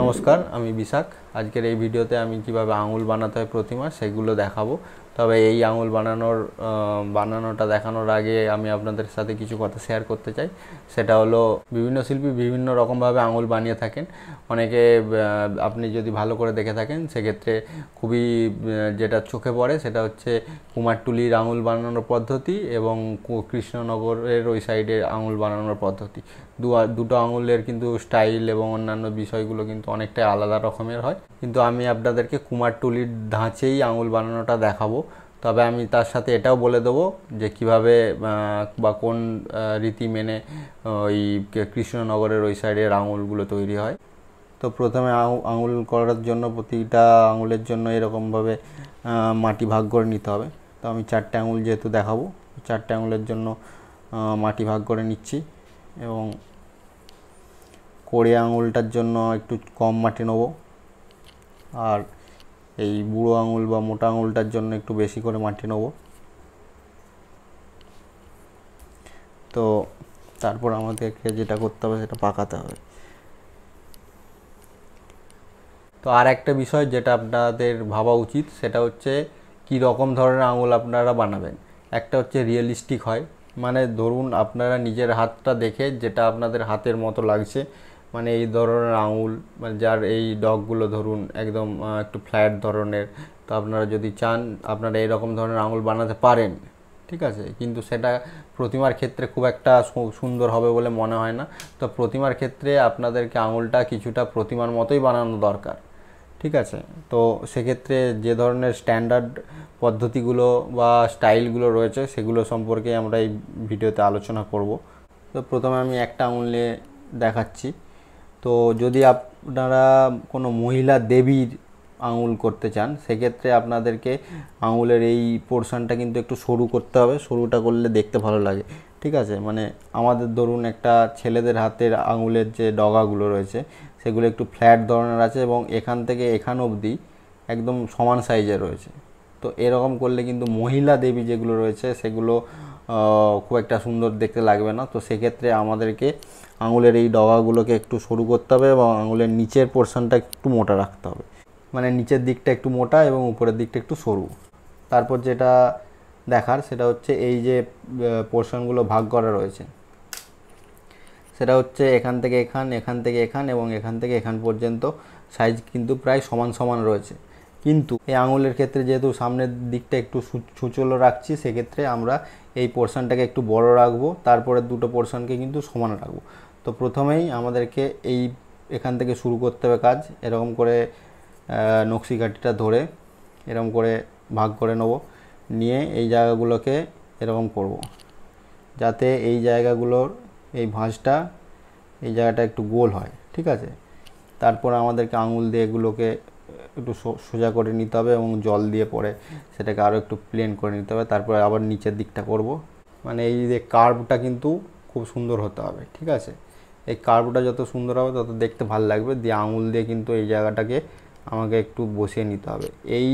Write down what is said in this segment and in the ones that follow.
নমস্কার আমি বিশাখ আজকের এই ভিডিওতে আমি কিভাবে আঙুল বানাতে হয় প্রতিমা সেগুলো দেখাবো তবে এই আঙুল বানানোর বানানোটা দেখানোর আগে আমি আপনাদের সাথে কিছু কথা শেয়ার করতে চাই সেটা হলো বিভিন্ন শিল্পী বিভিন্ন রকমভাবে আঙুল বানিয়ে থাকেন অনেকে আপনি যদি ভালো করে দেখে থাকেন সেক্ষেত্রে খুবই যেটা চোখে পড়ে সেটা হচ্ছে কুমারটুলির আঙুল বানানোর পদ্ধতি এবং কৃষ্ণনগরের ওই সাইডে আঙুল বানানোর পদ্ধতি দু দুটো আঙুলের কিন্তু স্টাইল এবং অন্যান্য বিষয়গুলো কিন্তু অনেকটাই আলাদা রকমের হয় কিন্তু আমি আপনাদেরকে কুমারটুলির ধাঁচেই আঙুল বানানোটা দেখাবো তবে আমি তার সাথে এটাও বলে দেবো যে কিভাবে বা কোন রীতি মেনে ওই কৃষ্ণনগরের ওই সাইডের আঙুলগুলো তৈরি হয় তো প্রথমে আঙুল করার জন্য প্রতিটা আঙুলের জন্য এরকমভাবে মাটি ভাগ করে নিতে হবে তো আমি চারটে আঙুল যেহেতু দেখাবো চারটে আঙুলের জন্য মাটি ভাগ করে নিচ্ছি এবং কোড়ে আঙুলটার জন্য একটু কম মাটি নেব আর এই বুড়ো আঙুল বা মোটা আঙুলটার জন্য একটু বেশি করে মাটি নেব তো তারপর আমাদেরকে যেটা করতে হবে সেটা পাকাতে হবে তো আর একটা বিষয় যেটা আপনাদের ভাবা উচিত সেটা হচ্ছে কি রকম ধরনের আঙুল আপনারা বানাবেন একটা হচ্ছে রিয়েলিস্টিক হয় মানে ধরুন আপনারা নিজের হাতটা দেখে যেটা আপনাদের হাতের মতো লাগছে মানে এই ধরনের আঙুল মানে যার এই ডগগুলো ধরুন একদম একটু ফ্ল্যাট ধরনের তো আপনারা যদি চান আপনারা এরকম ধরনের আঙুল বানাতে পারেন ঠিক আছে কিন্তু সেটা প্রতিমার ক্ষেত্রে খুব একটা সুন্দর হবে বলে মনে হয় না তো প্রতিমার ক্ষেত্রে আপনাদেরকে আঙুলটা কিছুটা প্রতিমার মতোই বানানো দরকার ঠিক আছে তো সেক্ষেত্রে যে ধরনের স্ট্যান্ডার্ড পদ্ধতিগুলো বা স্টাইলগুলো রয়েছে সেগুলো সম্পর্কে আমরা এই ভিডিওতে আলোচনা করব তো প্রথমে আমি একটা আঙুল নিয়ে দেখাচ্ছি তো যদি আপনারা কোনো মহিলা দেবীর আঙুল করতে চান সেক্ষেত্রে আপনাদেরকে আঙুলের এই পোর্শনটা কিন্তু একটু সরু করতে হবে সরুটা করলে দেখতে ভালো লাগে ঠিক আছে মানে আমাদের ধরুন একটা ছেলেদের হাতের আঙুলের যে ডগাগুলো রয়েছে সেগুলো একটু ফ্ল্যাট ধরনের আছে এবং এখান থেকে এখান অবধি একদম সমান সাইজে রয়েছে তো এরকম করলে কিন্তু মহিলা দেবী যেগুলো রয়েছে সেগুলো খুব একটা সুন্দর দেখতে লাগবে না তো সেক্ষেত্রে আমাদেরকে আঙুলের এই ডগাগুলোকে একটু সরু করতে হবে এবং আঙুলের নিচের পোর্শনটা একটু মোটা রাখতে হবে মানে নিচের দিকটা একটু মোটা এবং উপরের দিকটা একটু সরু তারপর যেটা দেখার সেটা হচ্ছে এই যে পোর্শনগুলো ভাগ করা রয়েছে সেটা হচ্ছে এখান থেকে এখান এখান থেকে এখান এবং এখান থেকে এখান পর্যন্ত সাইজ কিন্তু প্রায় সমান সমান রয়েছে কিন্তু এই আঙুলের ক্ষেত্রে যেহেতু সামনের দিকটা একটু সুচলো রাখছি সেক্ষেত্রে আমরা এই পোর্শনটাকে একটু বড় রাখবো তারপরে দুটো পোর্শনকে কিন্তু সমান রাখবো তো প্রথমেই আমাদেরকে এই এখান থেকে শুরু করতে হবে কাজ এরকম করে নকশি কাঠিটা ধরে এরকম করে ভাগ করে নেব নিয়ে এই জায়গাগুলোকে এরকম করব। যাতে এই জায়গাগুলোর এই ভাঁজটা এই জায়গাটা একটু গোল হয় ঠিক আছে তারপর আমাদেরকে আঙুল দিয়ে এগুলোকে একটু সোজা করে নিতে হবে এবং জল দিয়ে পরে সেটাকে আরও একটু প্লেন করে নিতে হবে তারপরে আবার নিচের দিকটা করব মানে এই যে কার্ভটা কিন্তু খুব সুন্দর হতে হবে ঠিক আছে এই কার্ভটা যত সুন্দর হবে তত দেখতে ভালো লাগবে দিয়ে আঙুল দিয়ে কিন্তু এই জায়গাটাকে আমাকে একটু বসিয়ে নিতে হবে এই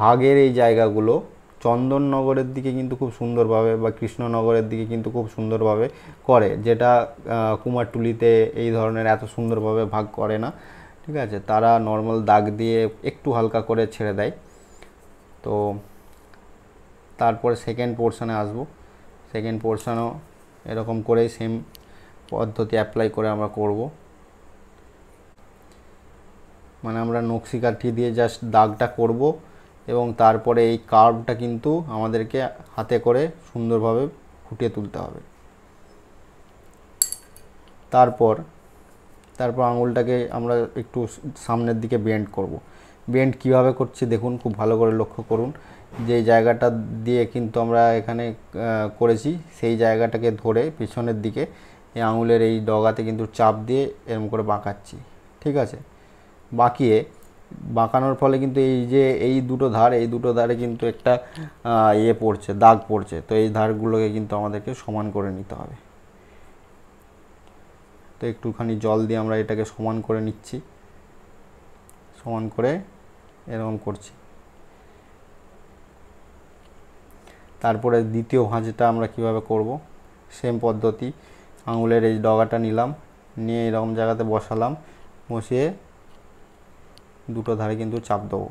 ভাগের এই জায়গাগুলো চন্দননগরের দিকে কিন্তু খুব সুন্দরভাবে বা কৃষ্ণনগরের দিকে কিন্তু খুব সুন্দরভাবে করে যেটা কুমারটুলিতে এই ধরনের এত সুন্দরভাবে ভাগ করে না ঠিক আছে তারা নর্মাল দাগ দিয়ে একটু হালকা করে ছেড়ে দেয় তো তারপরে সেকেন্ড পোর্শনে আসবো সেকেন্ড পোর্শনও এরকম করেই সেম পদ্ধতি অ্যাপ্লাই করে আমরা করব মানে আমরা নকশি কাঠি দিয়ে জাস্ট দাগটা করব এবং তারপরে এই কার্ভটা কিন্তু আমাদেরকে হাতে করে সুন্দরভাবে ফুটিয়ে তুলতে হবে তারপর তারপর আঙুলটাকে আমরা একটু সামনের দিকে বেন্ড করব। বেন্ড কিভাবে করছি দেখুন খুব ভালো করে লক্ষ্য করুন যে জায়গাটা দিয়ে কিন্তু আমরা এখানে করেছি সেই জায়গাটাকে ধরে পিছনের দিকে এই আঙুলের এই ডগাতে কিন্তু চাপ দিয়ে এরকম করে বাঁকাচ্ছি ঠিক আছে বাঁকিয়ে বাঁকানোর ফলে কিন্তু এই যে এই দুটো ধার এই দুটো ধারে কিন্তু একটা ইয়ে পড়ছে দাগ পড়ছে তো এই ধারগুলোকে কিন্তু আমাদেরকে সমান করে নিতে হবে তো একটুখানি জল দিয়ে আমরা এটাকে সমান করে নিচ্ছি সমান করে এরকম করছি তারপরে দ্বিতীয় ভাঁজটা আমরা কিভাবে করব সেম পদ্ধতি আঙুলের এই ডগাটা নিলাম নিয়ে এরকম জায়গাতে বসালাম বসিয়ে দুটো ধারে কিন্তু চাপ দেবো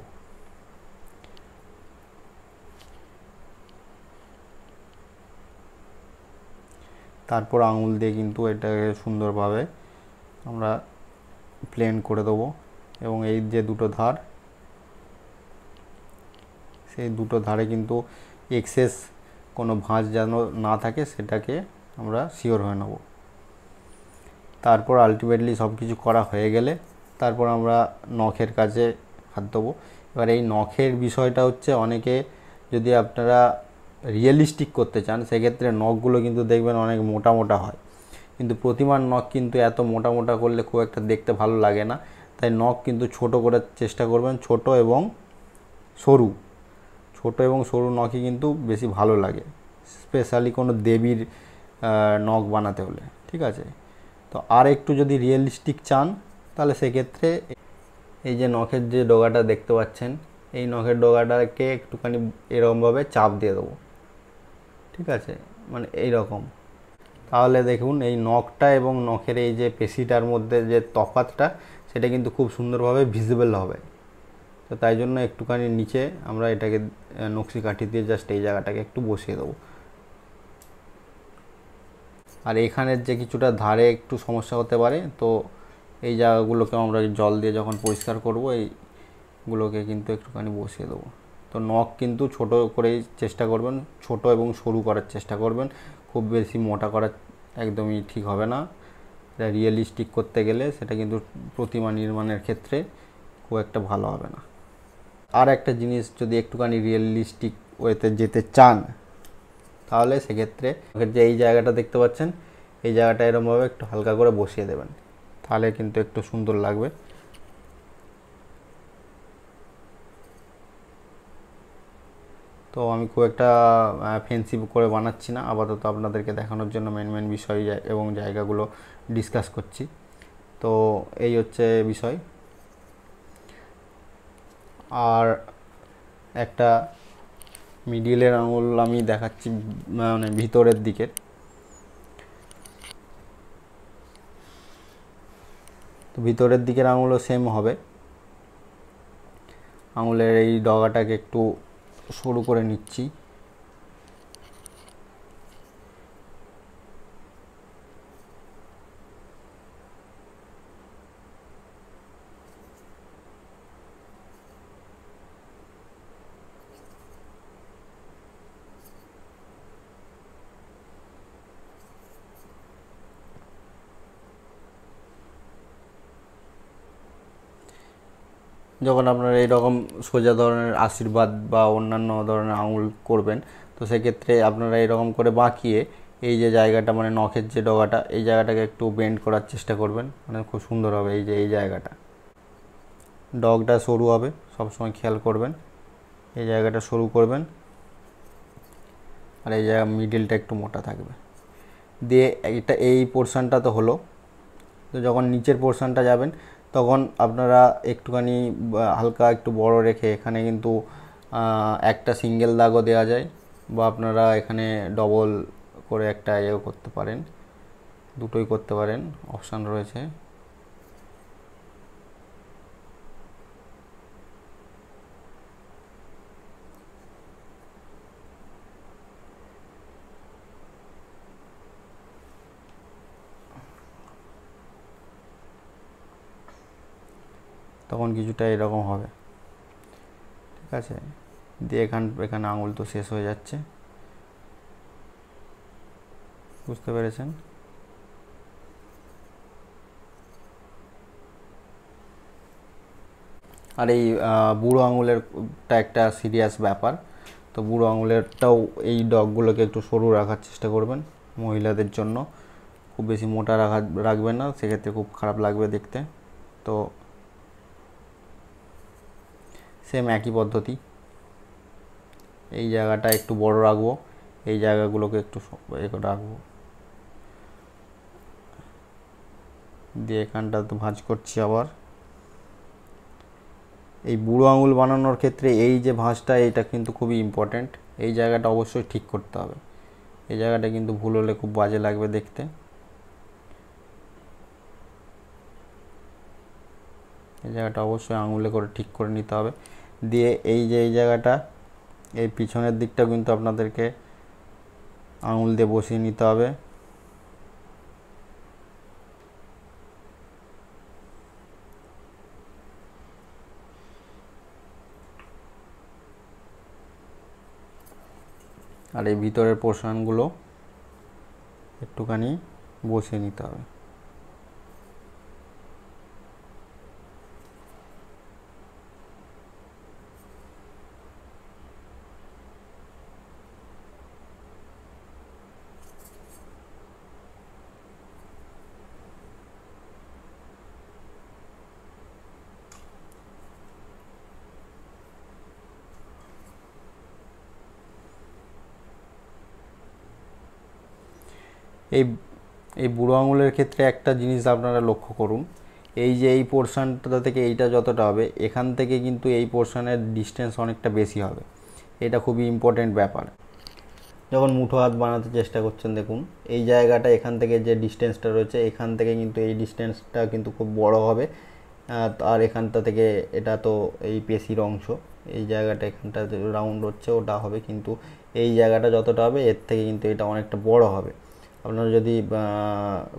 তারপর আঙুল দিয়ে কিন্তু এটাকে সুন্দরভাবে আমরা প্লেন করে দেব এবং এই যে দুটো ধার সেই দুটো ধারে কিন্তু এক্সেস কোনো ভাঁজ যেন না থাকে সেটাকে আমরা শিওর হয়ে নেব তারপর আলটিমেটলি সব কিছু করা হয়ে গেলে তারপর আমরা নখের কাজে হাত দেবো এবার এই নখের বিষয়টা হচ্ছে অনেকে যদি আপনারা রিয়েলিস্টিক করতে চান সেক্ষেত্রে নখগুলো কিন্তু দেখবেন অনেক মোটা মোটা হয় কিন্তু প্রতিমার নখ কিন্তু এত মোটা মোটা করলে খুব একটা দেখতে ভালো লাগে না তাই নখ কিন্তু ছোট করার চেষ্টা করবেন ছোট এবং সরু ছোট এবং সরু নখই কিন্তু বেশি ভালো লাগে স্পেশালি কোনো দেবীর নখ বানাতে হলে ঠিক আছে তো আর একটু যদি রিয়েলিস্টিক চান তাহলে সেক্ষেত্রে এই যে নখের যে ডোগাটা দেখতে পাচ্ছেন এই নখের ডোগাটাকে একটুখানি এরকমভাবে চাপ দিয়ে দেবো ঠিক আছে মানে এই রকম তাহলে দেখুন এই নখটা এবং নখের এই যে পেশিটার মধ্যে যে তফাতটা সেটা কিন্তু খুব সুন্দরভাবে ভিজিবল হবে তো তাই জন্য একটুখানি নিচে আমরা এটাকে নকশি কাঠি দিয়ে জাস্ট এই জায়গাটাকে একটু বসিয়ে দেবো আর এখানের যে কিছুটা ধারে একটু সমস্যা হতে পারে তো এই জায়গাগুলোকে আমরা জল দিয়ে যখন পরিষ্কার করব এইগুলোকে কিন্তু একটুখানি বসিয়ে দেবো তো নখ কিন্তু ছোট করেই চেষ্টা করবেন ছোট এবং সরু করার চেষ্টা করবেন খুব বেশি মোটা করা একদমই ঠিক হবে না এটা রিয়েলিস্টিক করতে গেলে সেটা কিন্তু প্রতিমা নির্মাণের ক্ষেত্রে খুব একটা ভালো হবে না আর একটা জিনিস যদি একটুখানি রিয়েলিস্টিক ওয়েতে যেতে চান তাহলে সেক্ষেত্রে যে এই জায়গাটা দেখতে পাচ্ছেন এই জায়গাটা এরমভাবে একটু হালকা করে বসিয়ে দেবেন তাহলে কিন্তু একটু সুন্দর লাগবে তো আমি খুব একটা ফেন্সি করে বানাচ্ছি না আপাতত আপনাদেরকে দেখানোর জন্য মেন মেন বিষয় এবং জায়গাগুলো ডিসকাস করছি তো এই হচ্ছে বিষয় আর একটা মিডিলের আঙুল আমি দেখাচ্ছি মানে ভিতরের দিকের তো ভিতরের দিকের আঙুলও সেম হবে আঙুলের এই ডগাটাকে একটু সরু করে নিচ্ছি যখন আপনারা রকম সোজা ধরনের আশীর্বাদ বা অন্যান্য ধরনের আঙুল করবেন তো সেক্ষেত্রে আপনারা এরকম করে বাঁকিয়ে এই যে জায়গাটা মানে নখের যে ডগাটা এই জায়গাটাকে একটু বেন্ড করার চেষ্টা করবেন মানে খুব সুন্দর হবে এই যে এই জায়গাটা ডগটা সরু হবে সবসময় খেয়াল করবেন এই জায়গাটা সরু করবেন আর এই জায়গা মিডিলটা একটু মোটা থাকবে দিয়ে এটা এই পোর্শনটা তো হলো তো যখন নিচের পোর্শনটা যাবেন তখন আপনারা একটুখানি হালকা একটু বড় রেখে এখানে কিন্তু একটা সিঙ্গেল দাগও দেওয়া যায় বা আপনারা এখানে ডবল করে একটা ইয়েও করতে পারেন দুটোই করতে পারেন অপশান রয়েছে তখন কিছুটা এরকম হবে ঠিক আছে দিয়ে এখান এখানে আঙুল তো শেষ হয়ে যাচ্ছে বুঝতে পেরেছেন আর এই বুড়ো আঙুলেরটা একটা সিরিয়াস ব্যাপার তো বুড়ো আঙুলেরটাও এই ডগগুলোকে একটু সরু রাখার চেষ্টা করবেন মহিলাদের জন্য খুব বেশি মোটা রাখা রাখবেন না সেক্ষেত্রে খুব খারাপ লাগবে দেখতে তো সেম একই পদ্ধতি এই জায়গাটা একটু বড় রাখবো এই জায়গাগুলোকে একটু রাখবো দিয়ে এখানটা তো ভাঁজ করছি আবার এই বুড়ো আঙুল বানানোর ক্ষেত্রে এই যে ভাঁজটা এইটা কিন্তু খুবই ইম্পর্ট্যান্ট এই জায়গাটা অবশ্যই ঠিক করতে হবে এই জায়গাটা কিন্তু ভুল হলে খুব বাজে লাগবে দেখতে এই জায়গাটা অবশ্যই আঙুলে করে ঠিক করে নিতে হবে দিয়ে এই যে এই জায়গাটা এই পিছনের দিকটা কিন্তু আপনাদেরকে আঙুল দিয়ে বসিয়ে নিতে হবে আর এই ভিতরের পোর্শনগুলো একটুখানি বসিয়ে নিতে হবে এই এই বুড়ো আঙুলের ক্ষেত্রে একটা জিনিস আপনারা লক্ষ্য করুন এই যে এই পোর্শনটা থেকে এইটা যতটা হবে এখান থেকে কিন্তু এই পোর্শানের ডিস্টেন্স অনেকটা বেশি হবে এটা খুবই ইম্পর্ট্যান্ট ব্যাপার যখন মুঠো হাত বানাতে চেষ্টা করছেন দেখুন এই জায়গাটা এখান থেকে যে ডিস্টেন্সটা রয়েছে এখান থেকে কিন্তু এই ডিস্টেন্সটা কিন্তু খুব বড় হবে আর এখানটা থেকে এটা তো এই পেশির অংশ এই জায়গাটা এখানটা রাউন্ড হচ্ছে ওটা হবে কিন্তু এই জায়গাটা যতটা হবে এর থেকে কিন্তু এটা অনেকটা বড় হবে আপনারা যদি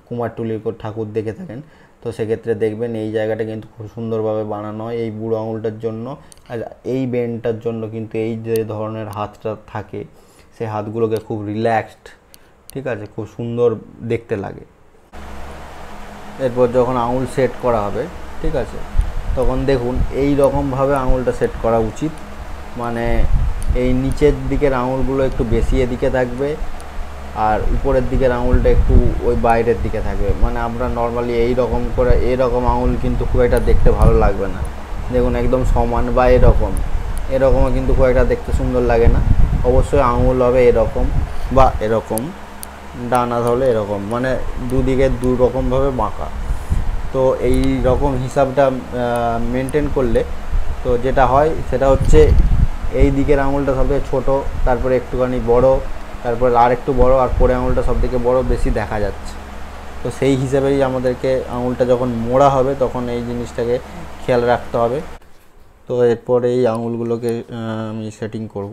কুমারটুলির ঠাকুর দেখে থাকেন তো সেক্ষেত্রে দেখবেন এই জায়গাটা কিন্তু খুব সুন্দরভাবে বানানো হয় এই বুড়ো আঙুলটার জন্য আর এই বেনটার জন্য কিন্তু এই যে ধরনের হাতটা থাকে সেই হাতগুলোকে খুব রিল্যাক্সড ঠিক আছে খুব সুন্দর দেখতে লাগে এরপর যখন আঙুল সেট করা হবে ঠিক আছে তখন দেখুন এই রকমভাবে আঙুলটা সেট করা উচিত মানে এই নিচের দিকের আঙুলগুলো একটু বেশি এদিকে থাকবে আর উপরের দিকের আঙুলটা একটু ওই বাইরের দিকে থাকবে মানে আমরা নর্মালি এই রকম করে এরকম আঙুল কিন্তু খুব একটা দেখতে ভালো লাগবে না দেখুন একদম সমান বা এরকম এরকমও কিন্তু খুব একটা দেখতে সুন্দর লাগে না অবশ্যই আঙুল হবে এরকম বা এরকম ডানা ধরলে এরকম মানে দুদিকে দু রকমভাবে বাঁকা তো এই রকম হিসাবটা মেনটেন করলে তো যেটা হয় সেটা হচ্ছে এই দিকের আঙুলটা সবথেকে ছোটো তারপরে একটুখানি বড় তারপর আর একটু বড় আর পরে আঙুলটা সব থেকে বড় বেশি দেখা যাচ্ছে তো সেই হিসাবেই আমাদেরকে আঙুলটা যখন মোড়া হবে তখন এই জিনিসটাকে খেয়াল রাখতে হবে তো এরপরে এই আঙুলগুলোকে আমি সেটিং করব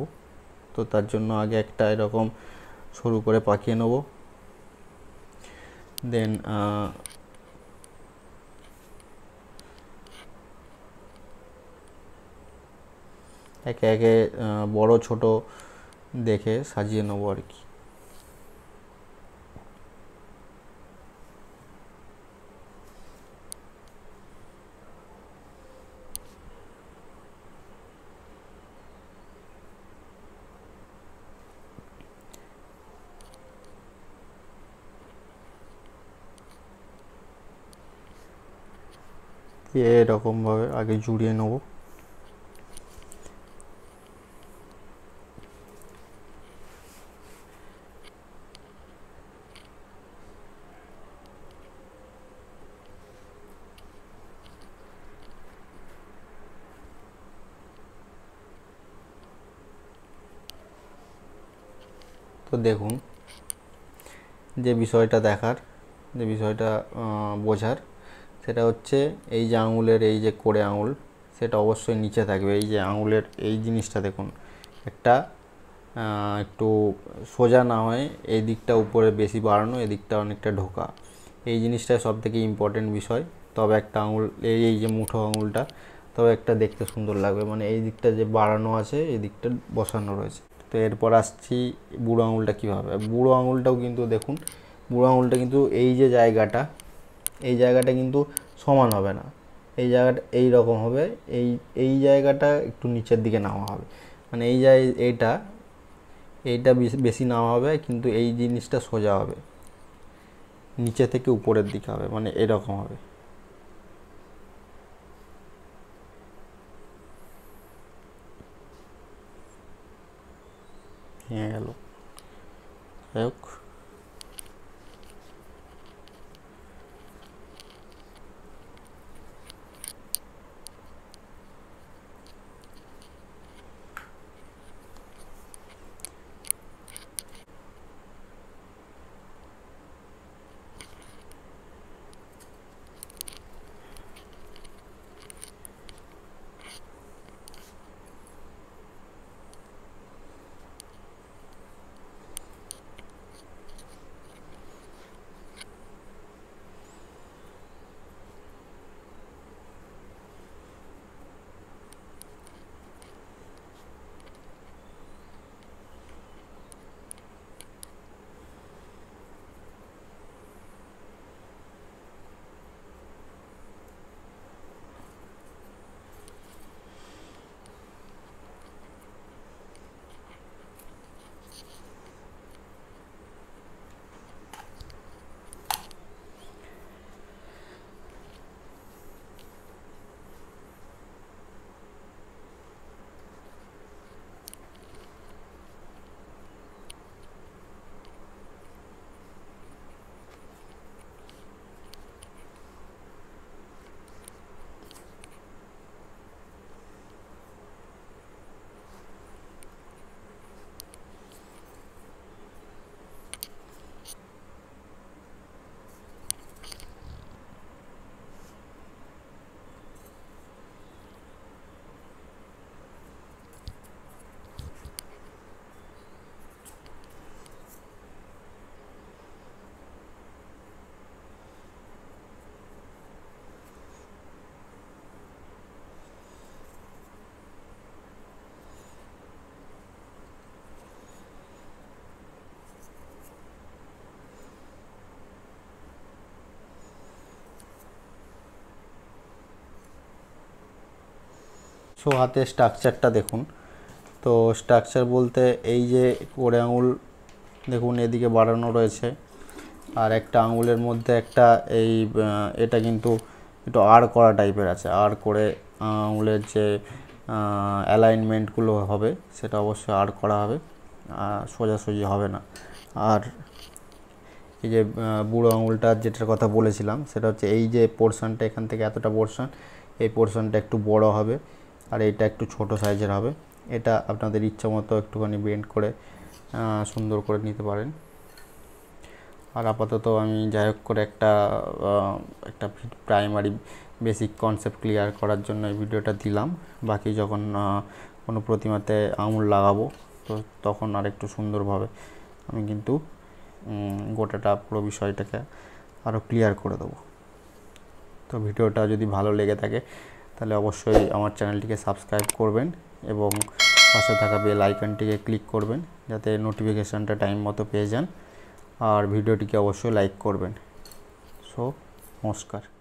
তো তার জন্য আগে একটা এরকম সরু করে পাকিয়ে নেব দেন একে একে বড় ছোট দেখে সাজিয়ে নেবো আর কি এরকমভাবে আগে জুড়িয়ে নেবো তো দেখুন যে বিষয়টা দেখার যে বিষয়টা বোঝার সেটা হচ্ছে এই যে আঙুলের এই যে কোড়ে আঙুল সেটা অবশ্যই নিচে থাকবে এই যে আঙুলের এই জিনিসটা দেখুন একটা একটু সোজা না হয় এই দিকটা উপরে বেশি বাড়ানো এদিকটা অনেকটা ঢোকা এই জিনিসটা সব থেকে ইম্পর্টেন্ট বিষয় তবে একটা আঙুল এই এই যে মুঠো আঙুলটা তবে একটা দেখতে সুন্দর লাগবে মানে এই দিকটা যে বাড়ানো আছে এই দিকটা বসানো রয়েছে তো এরপর আসছি বুড়ো আঙুলটা কীভাবে বুড়ো আঙুলটাও কিন্তু দেখুন বুড়ো আঙুলটা কিন্তু এই যে জায়গাটা এই জায়গাটা কিন্তু সমান হবে না এই জায়গাটা এই রকম হবে এই এই জায়গাটা একটু নিচের দিকে নেওয়া হবে মানে এই জায় এইটা এইটা বেশি নেওয়া হবে কিন্তু এই জিনিসটা সোজা হবে নিচে থেকে উপরের দিকে হবে মানে এরকম হবে em elo. É o সো হাতের স্ট্রাকচারটা দেখুন তো স্ট্রাকচার বলতে এই যে কোড়ে আঙুল দেখুন এদিকে বাড়ানো রয়েছে আর একটা আঙুলের মধ্যে একটা এই এটা কিন্তু একটু আর করা টাইপের আছে আর করে আঙুলের যে অ্যালাইনমেন্টগুলো হবে সেটা অবশ্যই আর করা হবে সোজাসুজি হবে না আর এই যে বুড়ো আঙুলটা যেটার কথা বলেছিলাম সেটা হচ্ছে এই যে পোর্শনটা এখান থেকে এতটা পোর্শন এই পোর্শনটা একটু বড় হবে আর এটা একটু ছোট সাইজের হবে এটা আপনাদের ইচ্ছা মতো একটুখানি বেন্ড করে সুন্দর করে নিতে পারেন আর আপাতত আমি যাই হোক করে একটা একটা প্রাইমারি বেসিক কনসেপ্ট ক্লিয়ার করার জন্য এই ভিডিওটা দিলাম বাকি যখন কোনো প্রতিমাতে আঙুল লাগাবো তো তখন আর একটু সুন্দরভাবে আমি কিন্তু গোটাটা পুরো বিষয়টাকে আরও ক্লিয়ার করে দেবো তো ভিডিওটা যদি ভালো লেগে থাকে তাহলে অবশ্যই আমার চ্যানেলটিকে সাবস্ক্রাইব করবেন এবং পাশে থাকা বেল আইকনটিকে ক্লিক করবেন যাতে নোটিফিকেশানটা টাইম মতো পেয়ে যান আর ভিডিওটিকে অবশ্যই লাইক করবেন সো নমস্কার